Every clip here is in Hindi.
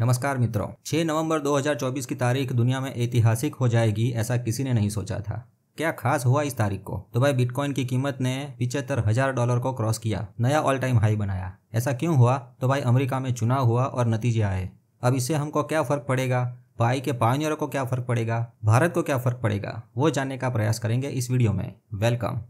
नमस्कार मित्रों 6 नवंबर 2024 की तारीख दुनिया में ऐतिहासिक हो जाएगी ऐसा किसी ने नहीं सोचा था क्या खास हुआ इस तारीख को तो भाई बिटकॉइन की कीमत ने पिछहत्तर हजार डॉलर को क्रॉस किया नया ऑल टाइम हाई बनाया ऐसा क्यों हुआ तो भाई अमेरिका में चुनाव हुआ और नतीजे आए अब इससे हमको क्या फर्क पड़ेगा पाई के पायनियरों को क्या फर्क पड़ेगा भारत को क्या फर्क पड़ेगा वो जानने का प्रयास करेंगे इस वीडियो में वेलकम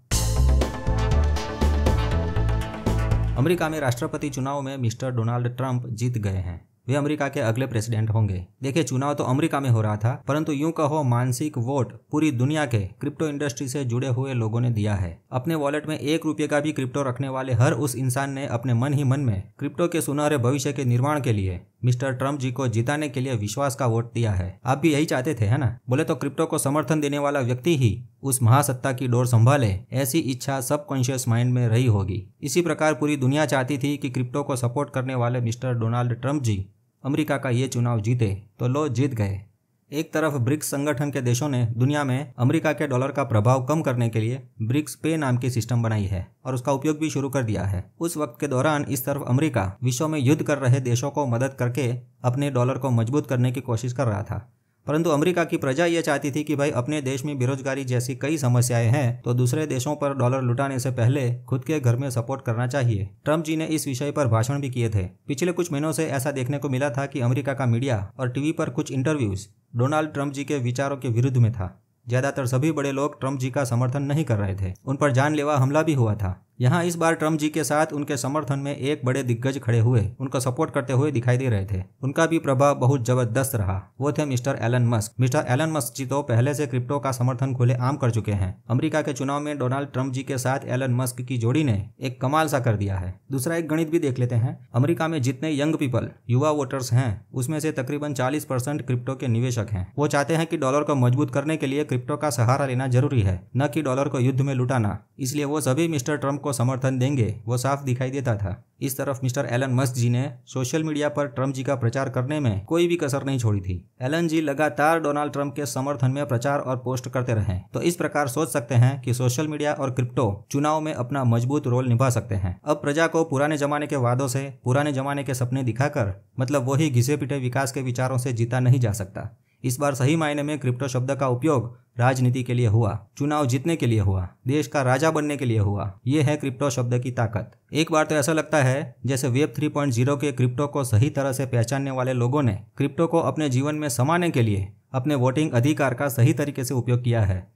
अमेरिका में राष्ट्रपति चुनाव में मिस्टर डोनाल्ड ट्रंप जीत गए हैं वे अमेरिका के अगले प्रेसिडेंट होंगे देखिए चुनाव तो अमेरिका में हो रहा था परंतु यूं कहो मानसिक वोट पूरी दुनिया के क्रिप्टो इंडस्ट्री से जुड़े हुए लोगों ने दिया है अपने वॉलेट में एक रुपये का भी क्रिप्टो रखने वाले हर उस इंसान ने अपने मन ही मन में क्रिप्टो के सुनहरे भविष्य के निर्माण के लिए मिस्टर ट्रम्प जी को जिताने के लिए विश्वास का वोट दिया है आप भी यही चाहते थे है ना बोले तो क्रिप्टो को समर्थन देने वाला व्यक्ति ही उस महासत्ता की डोर संभाले ऐसी इच्छा सबकॉन्शियस माइंड में रही होगी इसी प्रकार पूरी दुनिया चाहती थी कि क्रिप्टो को सपोर्ट करने वाले mister Donald Trump ji America का ये चुनाव जीते तो लो जीत गए एक तरफ ब्रिक्स संगठन के देशों ने दुनिया में अमेरिका के डॉलर का प्रभाव कम करने के लिए ब्रिक्स पे नाम की सिस्टम बनाई है और उसका उपयोग भी शुरू कर दिया है उस वक्त के दौरान इस तरफ अमेरिका विश्व में युद्ध कर रहे देशों को मदद करके अपने डॉलर को मजबूत करने की कोशिश कर रहा था परंतु अमेरिका की प्रजा यह चाहती थी कि भाई अपने देश में बेरोजगारी जैसी कई समस्याएं हैं तो दूसरे देशों पर डॉलर लुटाने से पहले खुद के घर में सपोर्ट करना चाहिए ट्रंप जी ने इस विषय पर भाषण भी किए थे पिछले कुछ महीनों से ऐसा देखने को मिला था कि अमेरिका का मीडिया और टीवी पर कुछ इंटरव्यूज डोनाल्ड ट्रंप जी के विचारों के विरुद्ध में था ज्यादातर सभी बड़े लोग ट्रंप जी का समर्थन नहीं कर रहे थे उन पर जानलेवा हमला भी हुआ था यहाँ इस बार ट्रम्प जी के साथ उनके समर्थन में एक बड़े दिग्गज खड़े हुए उनका सपोर्ट करते हुए दिखाई दे रहे थे उनका भी प्रभाव बहुत जबरदस्त रहा वो थे mister Elon Musk mister Elon Musk ji तो पहले से क्रिप्टो का समर्थन खुले आम कर चुके हैं अमेरिका के चुनाव में डोनाल्ड ट्रम्प जी के साथ एलन मस्क की जोड़ी ने एक कमाल सा कर दिया है दूसरा एक गणित भी देख लेते हैं अमरीका में जितने यंग पीपल युवा वोटर्स हैं उसमें से तकरीबन चालीस क्रिप्टो के निवेशक हैं वो चाहते हैं कि डॉलर को मजबूत करने के लिए क्रिप्टो का सहारा लेना जरूरी है न कि डॉलर को युद्ध में लुटाना इसलिए वो सभी मिस्टर ट्रम्प को समर्थन देंगे वो साफ दिखाई देता था इस तरफ मिस्टर एलन मस्क जी ने सोशल मीडिया पर ट्रम्प जी का प्रचार करने में कोई भी कसर नहीं छोड़ी थी एलन जी लगातार डोनाल्ड ट्रंप के समर्थन में प्रचार और पोस्ट करते रहे तो इस प्रकार सोच सकते हैं कि सोशल मीडिया और क्रिप्टो चुनाव में अपना मजबूत रोल निभा सकते हैं अब प्रजा को पुराने जमाने के वादों से पुराने जमाने के सपने दिखाकर मतलब वही घिसे पिटे विकास के विचारों से जीता नहीं जा सकता इस बार सही मायने में क्रिप्टो शब्द का उपयोग राजनीति के लिए हुआ चुनाव जीतने के लिए हुआ देश का राजा बनने के लिए हुआ ये है क्रिप्टो शब्द की ताकत एक बार तो ऐसा लगता है जैसे वेब 3.0 के क्रिप्टो को सही तरह से पहचानने वाले लोगों ने क्रिप्टो को अपने जीवन में समाने के लिए अपने वोटिंग अधिकार का सही तरीके से उपयोग किया है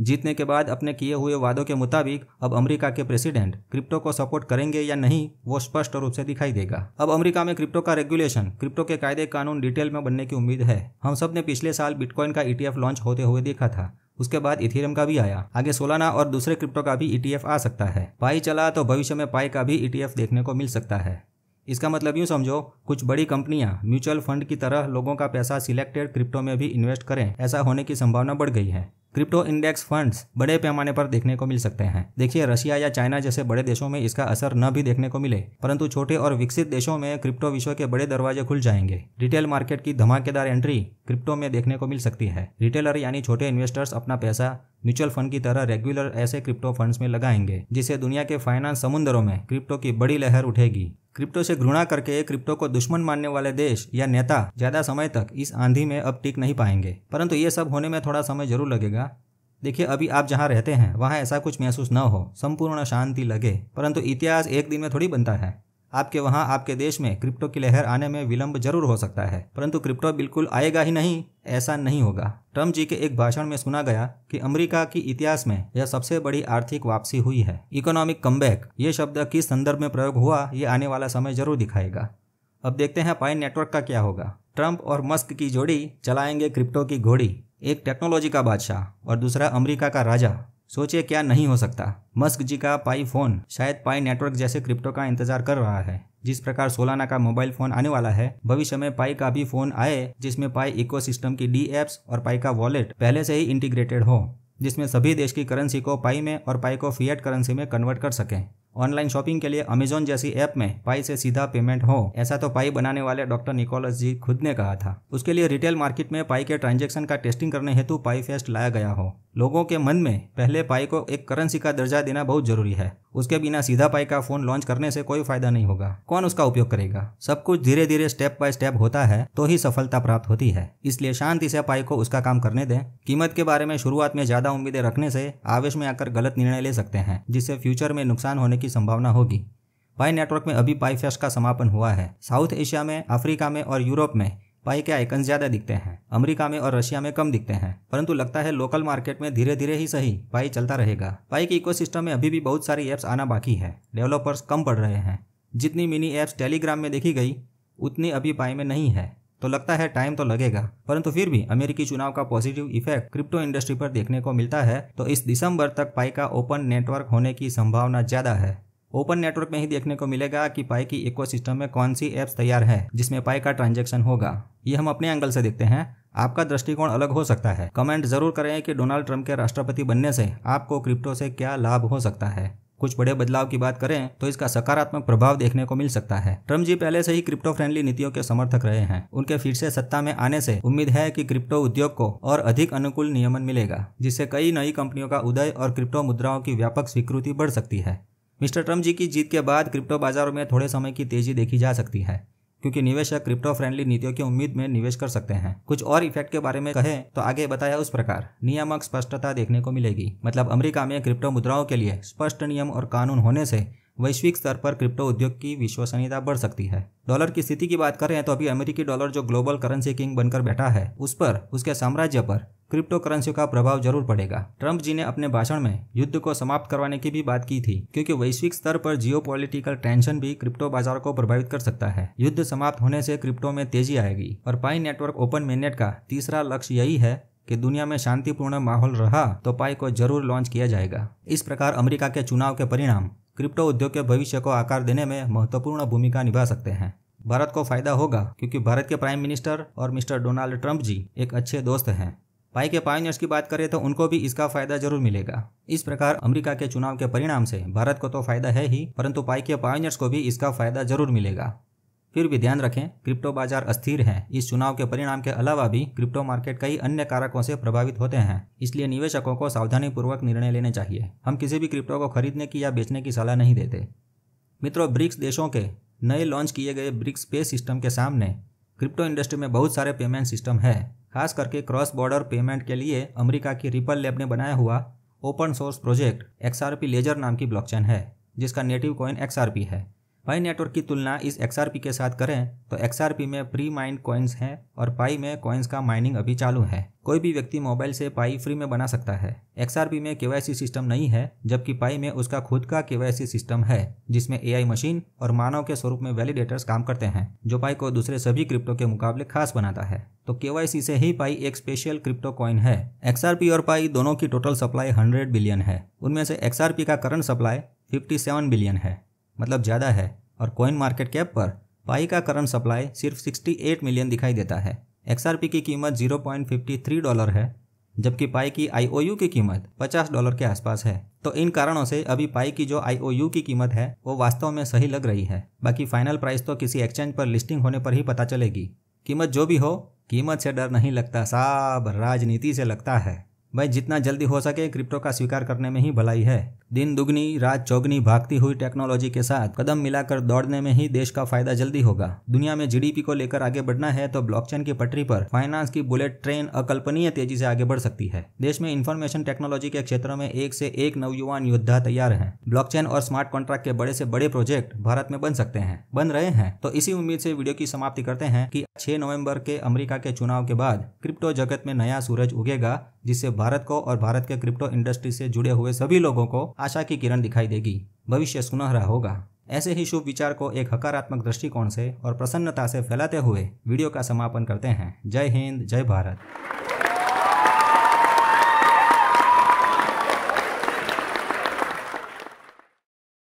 जीतने के बाद अपने किए हुए वादों के मुताबिक अब अमेरिका के प्रेसिडेंट क्रिप्टो को सपोर्ट करेंगे या नहीं वो स्पष्ट रूप से दिखाई देगा अब अमेरिका में क्रिप्टो का रेगुलेशन क्रिप्टो के कायदे कानून डिटेल में बनने की उम्मीद है हम सब ने पिछले साल बिटकॉइन का ईटीएफ e लॉन्च होते हुए देखा था उसके बाद इथेरियम का भी आया आगे सोलाना और दूसरे क्रिप्टो का भी ईटीएफ e आ सकता है पाई चला तो भविष्य में पाई का भी ईटीएफ e देखने को मिल सकता है इसका मतलब यूँ समझो कुछ बड़ी कंपनियां म्यूचुअल फंड की तरह लोगों का पैसा सिलेक्टेड क्रिप्टो में भी इन्वेस्ट करें ऐसा होने की संभावना बढ़ गई है क्रिप्टो इंडेक्स फंड्स बड़े पैमाने पर देखने को मिल सकते हैं देखिए रशिया या चाइना जैसे बड़े देशों में इसका असर न भी देखने को मिले परंतु छोटे और विकसित देशों में क्रिप्टो विश्व के बड़े दरवाजे खुल जाएंगे रिटेल मार्केट की धमाकेदार एंट्री क्रिप्टो में देखने को मिल सकती है रिटेलर यानी छोटे इन्वेस्टर्स अपना पैसा म्यूचुअल फंड की तरह रेगुलर ऐसे क्रिप्टो फंड्स में लगाएंगे जिससे दुनिया के फाइनेंस समुद्रों में क्रिप्टो की बड़ी लहर उठेगी क्रिप्टो से घृणा करके क्रिप्टो को दुश्मन मानने वाले देश या नेता ज्यादा समय तक इस आंधी में अब टिक नहीं पाएंगे परंतु ये सब होने में थोड़ा समय जरूर लगेगा देखिए अभी आप जहाँ रहते हैं वहाँ ऐसा कुछ महसूस न हो संपूर्ण शांति लगे परंतु इतिहास एक दिन में थोड़ी बनता है आपके वहाँ आपके देश में क्रिप्टो की लहर आने में विलंब जरूर हो सकता है परंतु क्रिप्टो बिल्कुल आएगा ही नहीं ऐसा नहीं होगा ट्रम्प जी के एक भाषण में सुना गया कि अमेरिका की इतिहास में यह सबसे बड़ी आर्थिक वापसी हुई है इकोनॉमिक कमबैक ये शब्द किस संदर्भ में प्रयोग हुआ ये आने वाला समय जरूर दिखाएगा अब देखते हैं पाइन नेटवर्क का क्या होगा ट्रंप और मस्क की जोड़ी चलाएंगे क्रिप्टो की घोड़ी एक टेक्नोलॉजी का बादशाह और दूसरा अमेरिका का राजा सोचिए क्या नहीं हो सकता मस्क जी का पाई फोन शायद पाई नेटवर्क जैसे क्रिप्टो का इंतजार कर रहा है जिस प्रकार सोलाना का मोबाइल फोन आने वाला है भविष्य में पाई का भी फोन आए जिसमें पाई इकोसिस्टम की डी एप्स और पाई का वॉलेट पहले से ही इंटीग्रेटेड हो जिसमें सभी देश की करेंसी को पाई में और पाई को फियट करेंसी में कन्वर्ट कर सकें ऑनलाइन शॉपिंग के लिए अमेजोन जैसी ऐप में पाई से सीधा पेमेंट हो ऐसा तो पाई बनाने वाले डॉक्टर निकोलस जी खुद ने कहा था उसके लिए रिटेल मार्केट में पाई के ट्रांजेक्शन का टेस्टिंग करने हेतु पाई फेस्ट लाया गया हो लोगों के मन में पहले पाई को एक करेंसी का दर्जा देना बहुत जरूरी है उसके बिना सीधा पाई का फोन लॉन्च करने से कोई फायदा नहीं होगा कौन उसका उपयोग करेगा सब कुछ धीरे धीरे स्टेप बाय स्टेप होता है तो ही सफलता प्राप्त होती है इसलिए शांति से पाई को उसका काम करने दें कीमत के बारे में शुरुआत में ज्यादा उम्मीदें रखने से आवेश में आकर गलत निर्णय ले सकते हैं जिससे फ्यूचर में नुकसान होने की की संभावना होगी पाई नेटवर्क में अभी पाई फेस्ट का समापन हुआ है साउथ एशिया में अफ्रीका में और यूरोप में पाई के आइकन ज्यादा दिखते हैं अमेरिका में और रशिया में कम दिखते हैं परंतु लगता है लोकल मार्केट में धीरे धीरे ही सही पाई चलता रहेगा पाई के इकोसिस्टम में अभी भी बहुत सारी ऐप्स आना बाकी है डेवलपर्स कम पड़ रहे हैं जितनी मिनी ऐप्स टेलीग्राम में देखी गई उतनी अभी पाई में नहीं है तो लगता है टाइम तो लगेगा परंतु फिर भी अमेरिकी चुनाव का पॉजिटिव इफेक्ट क्रिप्टो इंडस्ट्री पर देखने को मिलता है तो इस दिसंबर तक पाई का ओपन नेटवर्क होने की संभावना ज्यादा है ओपन नेटवर्क में ही देखने को मिलेगा कि पाई की इकोसिस्टम में कौन सी एप्स तैयार है जिसमें पाई का ट्रांजेक्शन होगा ये हम अपने एंगल से देखते हैं आपका दृष्टिकोण अलग हो सकता है कमेंट जरूर करें कि डोनाल्ड ट्रंप के राष्ट्रपति बनने से आपको क्रिप्टो से क्या लाभ हो सकता है कुछ बड़े बदलाव की बात करें तो इसका सकारात्मक प्रभाव देखने को मिल सकता है ट्रम्प जी पहले से ही क्रिप्टो फ्रेंडली नीतियों के समर्थक रहे हैं उनके फिर से सत्ता में आने से उम्मीद है कि क्रिप्टो उद्योग को और अधिक अनुकूल नियमन मिलेगा जिससे कई नई कंपनियों का उदय और क्रिप्टो मुद्राओं की व्यापक स्वीकृति बढ़ सकती है मिस्टर ट्रम्प जी की जीत के बाद क्रिप्टो बाजारों में थोड़े समय की तेजी देखी जा सकती है क्योंकि निवेशक क्रिप्टो फ्रेंडली नीतियों की उम्मीद में निवेश कर सकते हैं कुछ और इफेक्ट के बारे में कहे तो आगे बताया उस प्रकार नियामक स्पष्टता देखने को मिलेगी मतलब अमेरिका में क्रिप्टो मुद्राओं के लिए स्पष्ट नियम और कानून होने से वैश्विक स्तर पर क्रिप्टो उद्योग की विश्वसनीयता बढ़ सकती है डॉलर की स्थिति की बात करें तो अभी अमेरिकी डॉलर जो ग्लोबल करेंसी किंग बनकर बैठा है उस पर उसके साम्राज्य पर क्रिप्टो करेंसी का प्रभाव जरूर पड़ेगा ट्रंप जी ने अपने भाषण में युद्ध को समाप्त करवाने की भी बात की थी क्योंकि वैश्विक स्तर पर जियो टेंशन भी क्रिप्टो बाजार को प्रभावित कर सकता है युद्ध समाप्त होने से क्रिप्टो में तेजी आएगी और पाई नेटवर्क ओपन मेनेट का तीसरा लक्ष्य यही है कि दुनिया में शांतिपूर्ण माहौल रहा तो पाई को जरूर लॉन्च किया जाएगा इस प्रकार अमेरिका के चुनाव के परिणाम क्रिप्टो उद्योग के भविष्य को आकार देने में महत्वपूर्ण भूमिका निभा सकते हैं भारत को फायदा होगा क्योंकि भारत के प्राइम मिनिस्टर और मिस्टर डोनाल्ड ट्रंप जी एक अच्छे दोस्त हैं पाई के पायोनियर्स की बात करें तो उनको भी इसका फायदा जरूर मिलेगा इस प्रकार अमेरिका के चुनाव के परिणाम से भारत को तो फायदा है ही परंतु पाई के पायोनियर्स को भी इसका फायदा जरूर मिलेगा फिर भी ध्यान रखें क्रिप्टो बाजार अस्थिर है इस चुनाव के परिणाम के अलावा भी क्रिप्टो मार्केट कई अन्य कारकों से प्रभावित होते हैं इसलिए निवेशकों को सावधानी पूर्वक निर्णय लेने चाहिए हम किसी भी क्रिप्टो को खरीदने की या बेचने की सलाह नहीं देते मित्रों ब्रिक्स देशों के नए लॉन्च किए गए ब्रिक्स पे सिस्टम के सामने क्रिप्टो इंडस्ट्री में बहुत सारे पेमेंट सिस्टम है खास करके क्रॉस बॉर्डर पेमेंट के लिए अमेरिका की रिपल लैब ने बनाया हुआ open source project XRP ledger नाम की ब्लॉकचेन है जिसका नेटिव कॉइन एक्सआरपी है पाई नेटवर्क की तुलना इस एक्सआरपी के साथ करें तो एक्सआरपी में प्री माइंड कॉइन्स हैं और पाई में कॉइन्स का माइनिंग अभी चालू है कोई भी व्यक्ति मोबाइल से पाई फ्री में बना सकता है एक्सआरपी में केवाईसी सिस्टम नहीं है जबकि पाई में उसका खुद का केवाईसी सिस्टम है जिसमें एआई मशीन और मानव के स्वरूप में वैलिडेटर्स काम करते हैं जो पाई को दूसरे सभी क्रिप्टो के मुकाबले खास बनाता है तो केवाईसी से ही पाई एक स्पेशल क्रिप्टो कॉइन है एक्सआरपी और पाई दोनों की टोटल सप्लाई हंड्रेड बिलियन है उनमें से एक्सआरपी का current supply fifty seven billion है मतलब ज़्यादा है और कॉइन मार्केट कैप पर पाई का करंट सप्लाई सिर्फ 68 मिलियन दिखाई देता है एक्सआरपी की कीमत 0.53 डॉलर है जबकि पाई की आई की कीमत 50 डॉलर के आसपास है तो इन कारणों से अभी पाई की जो आईओयू की कीमत है वो वास्तव में सही लग रही है बाकी फाइनल प्राइस तो किसी एक्सचेंज पर लिस्टिंग होने पर ही पता चलेगी कीमत जो भी हो कीमत से डर नहीं लगता साब राजनीति से लगता है भाई जितना जल्दी हो सके क्रिप्टो का स्वीकार करने में ही भलाई है दिन दुगनी रात चौगनी भागती हुई टेक्नोलॉजी के साथ कदम मिलाकर दौड़ने में ही देश का फायदा जल्दी होगा दुनिया में जीडीपी को लेकर आगे बढ़ना है तो ब्लॉकचेन की पटरी पर फाइनेंस की बुलेट ट्रेन अकल्पनीय तेजी से आगे बढ़ सकती है देश में इन्फॉर्मेशन टेक्नोलॉजी के क्षेत्र में एक से एक नवयुवान योद्धा तैयार है ब्लॉक और स्मार्ट कॉन्ट्रैक्ट के बड़े से बड़े प्रोजेक्ट भारत में बन सकते हैं बन रहे हैं तो इसी उम्मीद से वीडियो की समाप्ति करते हैं की छह नवम्बर के अमरीका के चुनाव के बाद क्रिप्टो जगत में नया सूरज उगेगा जिससे भारत को और भारत के क्रिप्टो इंडस्ट्री से जुड़े हुए सभी लोगों को आशा की किरण दिखाई देगी भविष्य सुनहरा होगा ऐसे ही शुभ विचार को एक हकारात्मक दृष्टिकोण से और प्रसन्नता से फैलाते हुए वीडियो का समापन करते हैं जय हिंद जय भारत